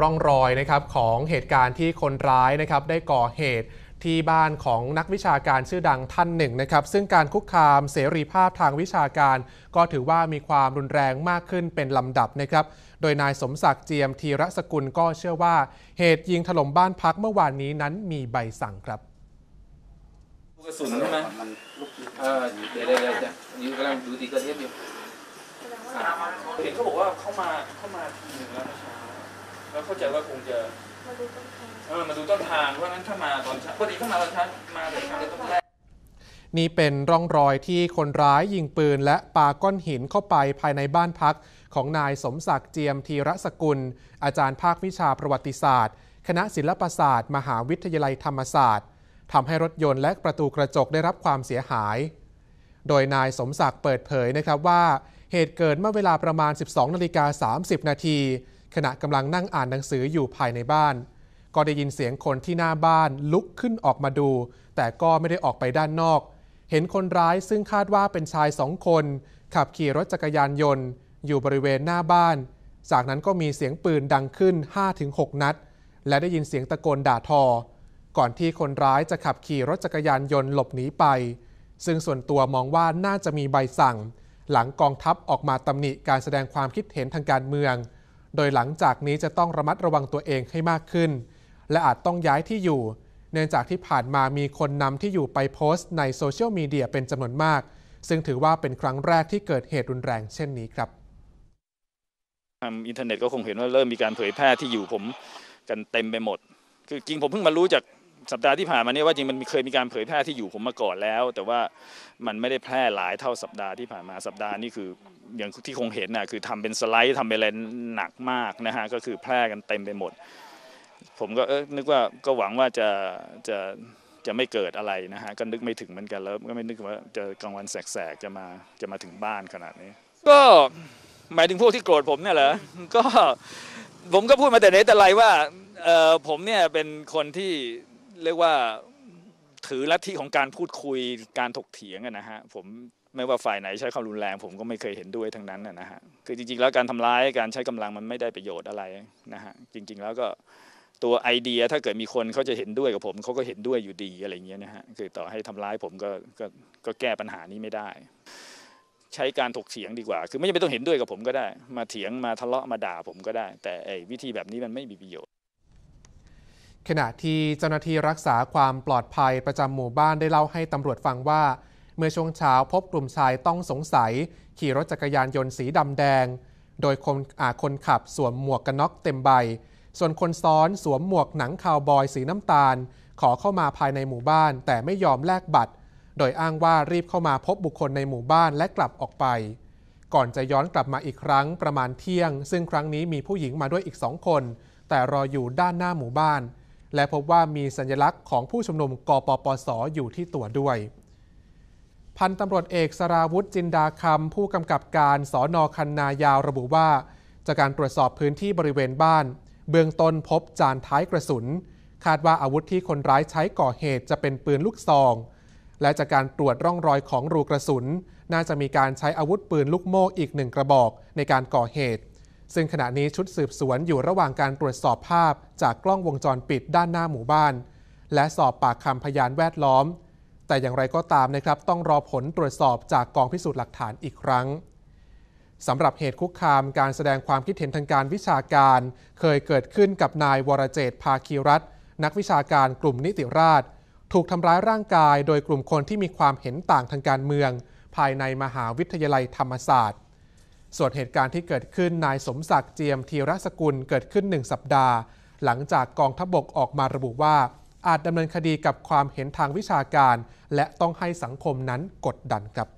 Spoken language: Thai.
ร่องรอยนะครับ ของเหตุการณ์ที่คนร้ายนะครับได้ก่อเหตุที่บ้านของนักวิชาการชื่อดังท่านหนึ่งนะครับ ซึ่งการคุกคามเสรีภาพทางวิชาการ ก็ถือว่ามีความรุนแรงมากขึ้นเป็นลำดับนะครับ โดยนายสมศักดิ์เจียมธีรสกุลก็เชื่อว่าเหตุยิงถล่มบ้านพักเมื่อวานนี้นั้นมีใบสั่งครับกระสุนใช่ไหมเออเดี๋ยวเดี๋ยวเดี๋ยวยูกำลังดูดีกระเทียบอยู่เห็นเขาบอกว่าเข้ามาเข้ามาทีนึงแล้วนะครับแล้วเข้าใจว่าคงจะมาดูต้นทางเออ มาดูต้นทางเพราะนั้นถ้ามาตอนเช้าปกติถ้ามาตอนเช้ามาแต่เช้าเลยต้องแรกนี่เป็นร่องรอยที่คนร้ายยิงปืนและปาก้อนหินเข้าไปภายในบ้านพัก ของนายสมศักดิ์เจียมธีรสกุล อาจารย์ภาควิชาประวัติศาสตร์ คณะศิลปศาสตร์ มหาวิทยาลัยธรรมศาสตร์ทำให้รถยนต์และประตูกระจกได้รับความเสียหาย โดยนายสมศักดิ์เปิดเผยนะครับว่าเหตุเกิดเมื่อเวลาประมาณ 12นาฬิกา30นาทีขณะกำลังนั่งอ่านหนังสืออยู่ภายในบ้าน ก็ได้ยินเสียงคนที่หน้าบ้านลุกขึ้นออกมาดู แต่ก็ไม่ได้ออกไปด้านนอก เห็นคนร้ายซึ่งคาดว่าเป็นชายสองคน ขับขี่รถจักรยานยนต์ อยู่บริเวณหน้าบ้าน จากนั้นก็มีเสียงปืนดังขึ้น 5-6 นัด และได้ยินเสียงตะโกนด่าทอ ก่อนที่คนร้ายจะขับขี่รถจักรยานยนต์หลบหนีไป ซึ่งส่วนตัวมองว่าน่าจะมีใบสั่ง หลังกองทัพออกมาตำหนิการแสดงความคิดเห็นทางการเมืองโดยหลังจากนี้จะต้องระมัดระวังตัวเองให้มากขึ้น และอาจต้องย้ายที่อยู่ เนื่องจากที่ผ่านมามีคนนำที่อยู่ไปโพสต์ ในโซเชียลมีเดียเป็นจำนวนมาก ซึ่งถือว่าเป็นครั้งแรกที่เกิดเหตุรุนแรงเช่นนี้ครับทำอินเทอร์เน็ตก็คงเห็นว่าเริ่มมีการเผยแพร่ที่อยู่ผมกันเต็มไปหมด คือจริงผมเพิ่งมารู้จากสัปดาห์ที่ผ่านมาเนี่ยว่าจริงมันเคยมีการเผยแพร่ที่อยู่ผมมาก่อนแล้ว แต่ว่ามันไม่ได้แพร่หลายเท่าสัปดาห์ที่ผ่านมาสัปดาห์นี้คืออย่างที่คงเห็นนะคือทำเป็นสไลด์ทำเป็นอะไรหนักมากนะฮะก็คือแพร่กันเต็มไปหมด ผมก็เออนึกว่าก็หวังว่าจะจะจะไม่เกิดอะไรนะฮะก็นึกไม่ถึงเหมือนกันแล้วก็ไม่นึกว่าจะกลางวันแสกๆจะมาจะมาถึงบ้านขนาดนี้ ก็หมายถึงพวกที่โกรธผมเนี่ยเหรอก็ผมก็พูดมาแต่ไหนแต่ไรว่าผมเนี่ยเป็นคนที่เรียกว่าถือลัทธิของการพูดคุยการถกเถียงนะฮะผมไม่ว่าฝ่ายไหนใช้ความรุนแรง ผมก็ไม่เคยเห็นด้วยทั้งนั้นนะฮะคือจริงๆแล้วการทำร้ายการใช้กำลังมันไม่ได้ประโยชน์อะไรนะฮะจริง ๆ แล้วก็ตัวไอเดียถ้าเกิดมีคนเขาจะเห็นด้วยกับผมเขาก็เห็นด้วยอยู่ดีอะไรเงี้ยนะฮะคือต่อให้ทำร้ายผมกก็ก็แก้ปัญหานี้ไม่ได้ ใช้การถกเถียงดีกว่า คือไม่จำเป็นต้องเห็นด้วยกับผมก็ได้ มาเถียงมาทะเลาะมาด่าผมก็ได้ แต่ไอ้วิธีแบบนี้มันไม่มีประโยชน์ขณะที่เจ้าหน้าที่รักษาความปลอดภัยประจำหมู่บ้านได้เล่าให้ตำรวจฟังว่า เมื่อช่วงเช้าพบกลุ่มชายต้องสงสัย ขี่รถจักรยานยนต์สีดำแดง โดยคนคนขับสวมหมวกกันน็อกเต็มใบ ส่วนคนซ้อนสวมหมวกหนังคาวบอยสีน้ำตาล ขอเข้ามาภายในหมู่บ้านแต่ไม่ยอมแลกบัตร โดยอ้างว่ารีบเข้ามาพบบุคคลในหมู่บ้านและกลับออกไป ก่อนจะย้อนกลับมาอีกครั้งประมาณเที่ยง ซึ่งครั้งนี้มีผู้หญิงมาด้วยอีกสองคน แต่รออยู่ด้านหน้าหมู่บ้านและพบว่ามีสัญลักษณ์ของผู้ชุมนุมกปปสออยู่ที่ตัวด้วย พันตำรวจเอกสราวุธจินดาคำผู้กำกับการสอนอคันนายาวระบุว่า จากการตรวจสอบพื้นที่บริเวณบ้าน เบื้องต้นพบจานท้ายกระสุน คาดว่าอาวุธที่คนร้ายใช้ก่อเหตุจะเป็นปืนลูกซอง และจากการตรวจร่องรอยของรูกระสุน น่าจะมีการใช้อาวุธปืนลูกโม่อีกหนึ่งกระบอกในการก่อเหตุซึ่งขณะนี้ชุดสืบสวนอยู่ระหว่างการตรวจสอบภาพจากกล้องวงจรปิดด้านหน้าหมู่บ้าน และสอบปากคำพยานแวดล้อม แต่อย่างไรก็ตามนะครับ ต้องรอผลตรวจสอบจากกองพิสูจน์หลักฐานอีกครั้งสำหรับเหตุคุกคามการแสดงความคิดเห็นทางการวิชาการ เคยเกิดขึ้นกับนายวรเจตภาคีรัตนักวิชาการกลุ่มนิติราษฎร์ถูกทำร้ายร่างกายโดยกลุ่มคนที่มีความเห็นต่างทางการเมือง ภายในมหาวิทยาลัยธรรมศาสตร์ส่วนเหตุการณ์ที่เกิดขึ้นนายสมศักดิ์เจียมธีรสกุลเกิดขึ้น 1 สัปดาห์ หลังจากกองทัพบบกออกมาระบุว่า อาจดำเนินคดีกับความเห็นทางวิชาการ และต้องให้สังคมนั้นกดดันครับ